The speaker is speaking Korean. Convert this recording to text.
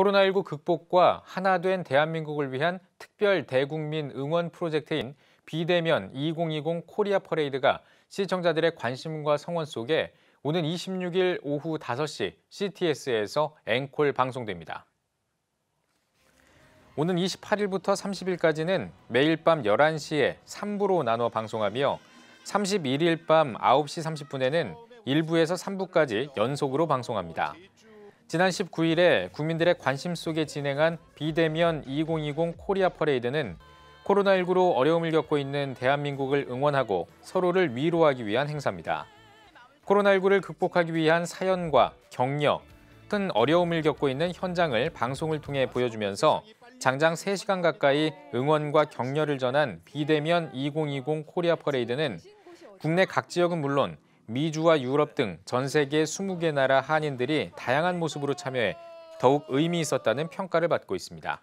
코로나19 극복과 하나 된 대한민국을 위한 특별 대국민 응원 프로젝트인 비대면 2020 코리아 퍼레이드가 시청자들의 관심과 성원 속에 오는 26일 오후 5시 CTS에서 앵콜 방송됩니다. 오는 28일부터 30일까지는 매일 밤 11시에 3부로 나눠 방송하며 31일 밤 9시 30분에는 1부에서 3부까지 연속으로 방송합니다. 지난 19일에 국민들의 관심 속에 진행한 비대면 2020 코리아 퍼레이드는 코로나19로 어려움을 겪고 있는 대한민국을 응원하고 서로를 위로하기 위한 행사입니다. 코로나19를 극복하기 위한 사연과 경력, 큰 어려움을 겪고 있는 현장을 방송을 통해 보여주면서 장장 3시간 가까이 응원과 격려를 전한 비대면 2020 코리아 퍼레이드는 국내 각 지역은 물론 미주와 유럽 등 전 세계 20개 나라 한인들이 다양한 모습으로 참여해 더욱 의미 있었다는 평가를 받고 있습니다.